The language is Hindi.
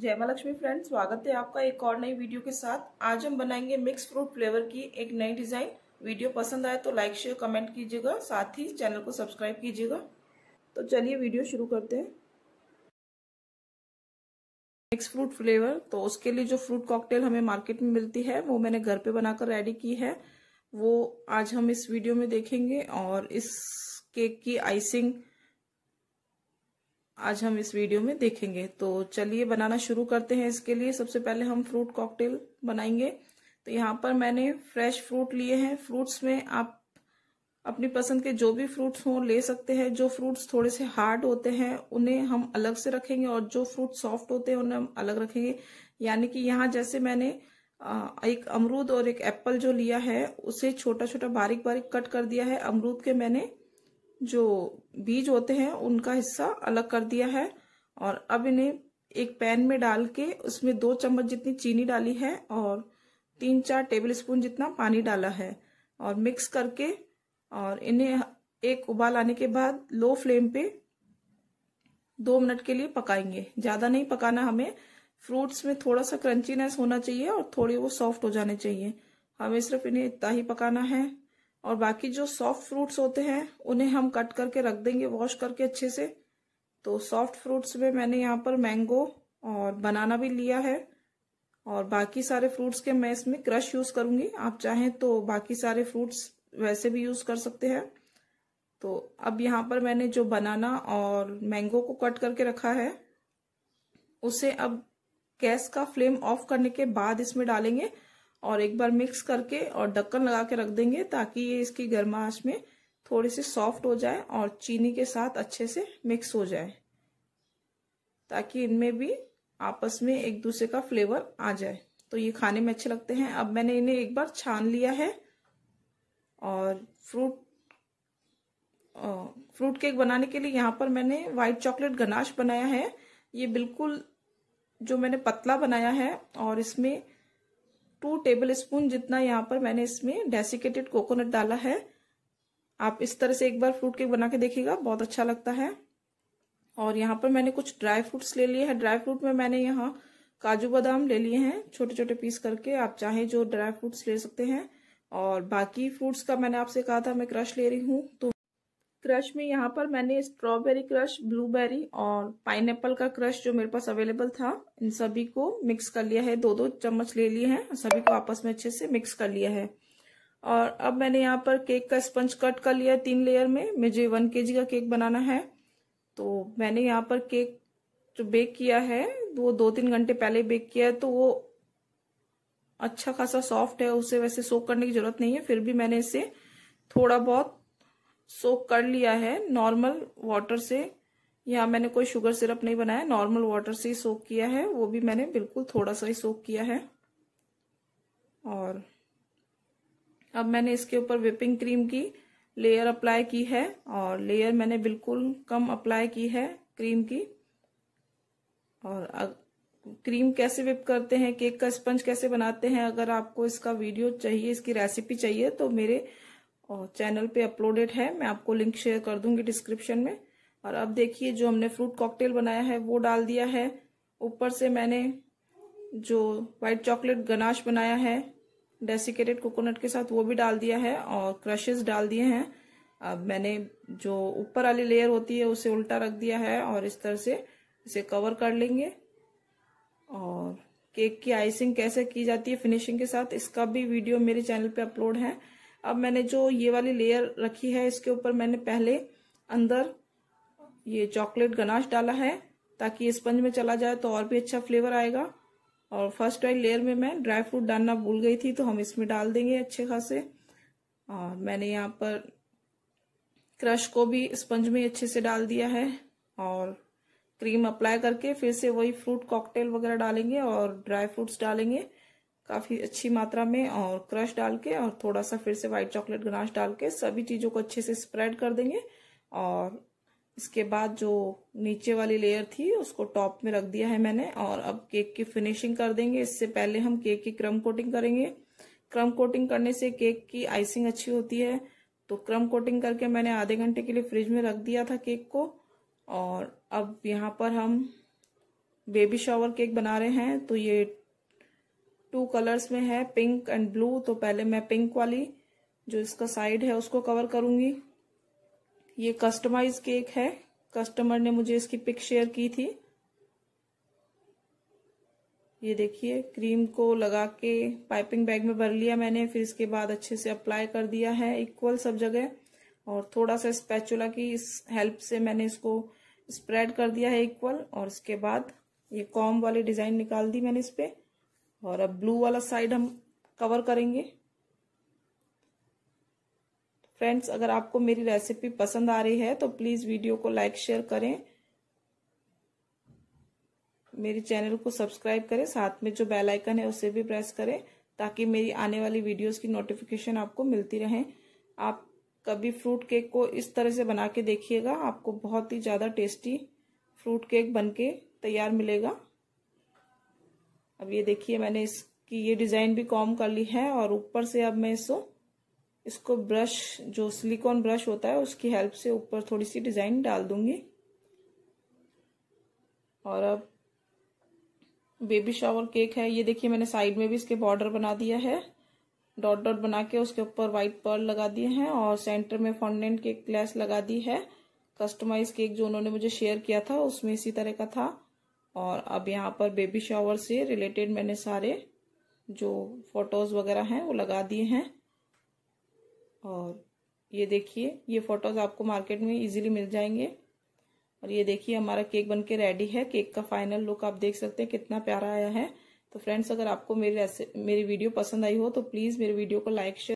जय माँ लक्ष्मी फ्रेंड स्वागत है आपका एक और नई वीडियो के साथ आज हम बनाएंगे मिक्स फ्रूट फ्लेवर की एक नई डिजाइन वीडियो पसंद आए तो लाइक शेयर कमेंट कीजिएगा साथ ही चैनल को सब्सक्राइब कीजिएगा तो चलिए वीडियो शुरू करते हैं मिक्स फ्रूट फ्लेवर तो उसके लिए जो फ्रूट कॉकटेल हमें मार्केट में मिलती है वो मैंने घर पे बनाकर रेडी की है वो आज हम इस वीडियो में देखेंगे और इस केक की आइसिंग आज हम इस वीडियो में देखेंगे तो चलिए बनाना शुरू करते हैं इसके लिए सबसे पहले हम फ्रूट कॉकटेल बनाएंगे तो यहाँ पर मैंने फ्रेश फ्रूट लिए हैं फ्रूट्स में आप अपनी पसंद के जो भी फ्रूट्स हों ले सकते हैं जो फ्रूट्स थोड़े से हार्ड होते हैं उन्हें हम अलग से रखेंगे और जो फ्रूट सॉफ्ट होते हैं उन्हें हम अलग रखेंगे यानी कि यहाँ जैसे मैंने एक अमरूद और एक एप्पल जो लिया है उसे छोटा छोटा बारीक बारीक कट कर दिया है अमरूद के मैंने जो बीज होते हैं उनका हिस्सा अलग कर दिया है और अब इन्हें एक पैन में डाल के उसमें दो चम्मच जितनी चीनी डाली है और तीन चार टेबल स्पून जितना पानी डाला है और मिक्स करके और इन्हें एक उबाल आने के बाद लो फ्लेम पे दो मिनट के लिए पकाएंगे ज्यादा नहीं पकाना हमें फ्रूट्स में थोड़ा सा क्रंचीनेस होना चाहिए और थोड़ी वो सॉफ्ट हो जाने चाहिए हमें सिर्फ इन्हें इतना ही पकाना है और बाकी जो सॉफ्ट फ्रूट्स होते हैं उन्हें हम कट करके रख देंगे वॉश करके अच्छे से तो सॉफ्ट फ्रूट्स में मैंने यहाँ पर मैंगो और बनाना भी लिया है और बाकी सारे फ्रूट्स के मैं इसमें क्रश यूज़ करूंगी आप चाहें तो बाकी सारे फ्रूट्स वैसे भी यूज़ कर सकते हैं तो अब यहाँ पर मैंने जो बनाना और मैंगो को कट करके रखा है उसे अब गैस का फ्लेम ऑफ करने के बाद इसमें डालेंगे और एक बार मिक्स करके और ढक्कन लगा के रख देंगे ताकि ये इसकी गर्माश में थोड़ी सी सॉफ्ट हो जाए और चीनी के साथ अच्छे से मिक्स हो जाए ताकि इनमें भी आपस में एक दूसरे का फ्लेवर आ जाए तो ये खाने में अच्छे लगते हैं अब मैंने इन्हें एक बार छान लिया है और फ्रूट फ्रूट केक बनाने के लिए यहाँ पर मैंने वाइट चॉकलेट गनाश बनाया है ये बिल्कुल जो मैंने पतला बनाया है और इसमें टू टेबल स्पून जितना यहाँ पर मैंने इसमें डेसिकेटेड कोकोनट डाला है आप इस तरह से एक बार फ्रूट केक बना के देखिएगा बहुत अच्छा लगता है और यहाँ पर मैंने कुछ ड्राई फ्रूट्स ले लिए हैं ड्राई फ्रूट में मैंने यहाँ काजू बादाम ले लिए हैं छोटे छोटे पीस करके आप चाहे जो ड्राई फ्रूट्स ले सकते हैं और बाकी फ्रूट्स का मैंने आपसे कहा था मैं क्रश ले रही हूँ तो क्रश में यहाँ पर मैंने स्ट्रॉबेरी क्रश ब्लूबेरी और पाइन का क्रश जो मेरे पास अवेलेबल था इन सभी को मिक्स कर लिया है दो दो चम्मच ले लिए हैं सभी को आपस में अच्छे से मिक्स कर लिया है और अब मैंने यहाँ पर केक का स्पंज कट कर लिया है तीन लेयर में मुझे वन के का केक बनाना है तो मैंने यहाँ पर केक जो बेक किया है वो दो तीन घंटे पहले बेक किया है तो वो अच्छा खासा सॉफ्ट है उसे वैसे सोक करने की जरूरत नहीं है फिर भी मैंने इसे थोड़ा बहुत सोक कर लिया है नॉर्मल वाटर से यहाँ मैंने कोई शुगर सिरप नहीं बनाया नॉर्मल वाटर से ही सोक किया है वो भी मैंने बिल्कुल थोड़ा सा ही सोक किया है और अब मैंने इसके ऊपर विपिंग क्रीम की लेयर अप्लाई की है और लेयर मैंने बिल्कुल कम अप्लाई की है क्रीम की और अग, क्रीम कैसे विप करते हैं केक का स्पंज कैसे बनाते हैं अगर आपको इसका वीडियो चाहिए इसकी रेसिपी चाहिए तो मेरे और चैनल पे अपलोडेड है मैं आपको लिंक शेयर कर दूंगी डिस्क्रिप्शन में और अब देखिए जो हमने फ्रूट कॉकटेल बनाया है वो डाल दिया है ऊपर से मैंने जो वाइट चॉकलेट गनाश बनाया है डेसिकेटेड कोकोनट के साथ वो भी डाल दिया है और क्रशेस डाल दिए हैं अब मैंने जो ऊपर वाली लेयर होती है उसे उल्टा रख दिया है और इस तरह से इसे कवर कर लेंगे और केक की आइसिंग कैसे की जाती है फिनिशिंग के साथ इसका भी वीडियो मेरे चैनल पे अपलोड है अब मैंने जो ये वाली लेयर रखी है इसके ऊपर मैंने पहले अंदर ये चॉकलेट गनाश डाला है ताकि स्पंज में चला जाए तो और भी अच्छा फ्लेवर आएगा और फर्स्ट टाइम लेयर में मैं ड्राई फ्रूट डालना भूल गई थी तो हम इसमें डाल देंगे अच्छे खासे और मैंने यहाँ पर क्रश को भी स्पंज में अच्छे से डाल दिया है और क्रीम अप्लाई करके फिर से वही फ्रूट कॉकटेल वगैरह डालेंगे और ड्राई फ्रूट्स डालेंगे काफ़ी अच्छी मात्रा में और क्रश डाल के और थोड़ा सा फिर से व्हाइट चॉकलेट गनाश डाल के सभी चीज़ों को अच्छे से स्प्रेड कर देंगे और इसके बाद जो नीचे वाली लेयर थी उसको टॉप में रख दिया है मैंने और अब केक की फिनिशिंग कर देंगे इससे पहले हम केक की क्रम कोटिंग करेंगे क्रम कोटिंग करने से केक की आइसिंग अच्छी होती है तो क्रम कोटिंग करके मैंने आधे घंटे के लिए फ्रिज में रख दिया था केक को और अब यहाँ पर हम बेबी शावर केक बना रहे हैं तो ये टू कलर्स में है पिंक एंड ब्लू तो पहले मैं पिंक वाली जो इसका साइड है उसको कवर करूंगी ये कस्टमाइज केक है कस्टमर ने मुझे इसकी पिक शेयर की थी ये देखिए क्रीम को लगा के पाइपिंग बैग में भर लिया मैंने फिर इसके बाद अच्छे से अप्लाई कर दिया है इक्वल सब जगह और थोड़ा सा स्पैचुला की इस हेल्प से मैंने इसको स्प्रेड कर दिया है इक्वल और इसके बाद ये कॉम वाली डिज़ाइन निकाल दी मैंने इस पर और अब ब्लू वाला साइड हम कवर करेंगे फ्रेंड्स अगर आपको मेरी रेसिपी पसंद आ रही है तो प्लीज़ वीडियो को लाइक शेयर करें मेरे चैनल को सब्सक्राइब करें साथ में जो बेल आइकन है उसे भी प्रेस करें ताकि मेरी आने वाली वीडियोस की नोटिफिकेशन आपको मिलती रहे आप कभी फ्रूट केक को इस तरह से बना के देखिएगा आपको बहुत ही ज़्यादा टेस्टी फ्रूट केक बनके तैयार मिलेगा अब ये देखिए मैंने इसकी ये डिज़ाइन भी कॉम कर ली है और ऊपर से अब मैं इसको इसको ब्रश जो सिलिकॉन ब्रश होता है उसकी हेल्प से ऊपर थोड़ी सी डिज़ाइन डाल दूंगी और अब बेबी शावर केक है ये देखिए मैंने साइड में भी इसके बॉर्डर बना दिया है डॉट डॉट बना के उसके ऊपर वाइट पर्ल लगा दिए हैं और सेंटर में फॉन्डेंट केक ग्लास लगा दी है कस्टमाइज केक जो उन्होंने मुझे शेयर किया था उसमें इसी तरह का था और अब यहाँ पर बेबी शावर से रिलेटेड मैंने सारे जो फोटोज़ वगैरह हैं वो लगा दिए हैं और ये देखिए ये फ़ोटोज़ आपको मार्केट में इजीली मिल जाएंगे और ये देखिए हमारा केक बनके रेडी है केक का फाइनल लुक आप देख सकते हैं कितना प्यारा आया है तो फ्रेंड्स अगर आपको मेरी मेरी वीडियो पसंद आई हो तो प्लीज़ मेरी वीडियो को लाइक शेयर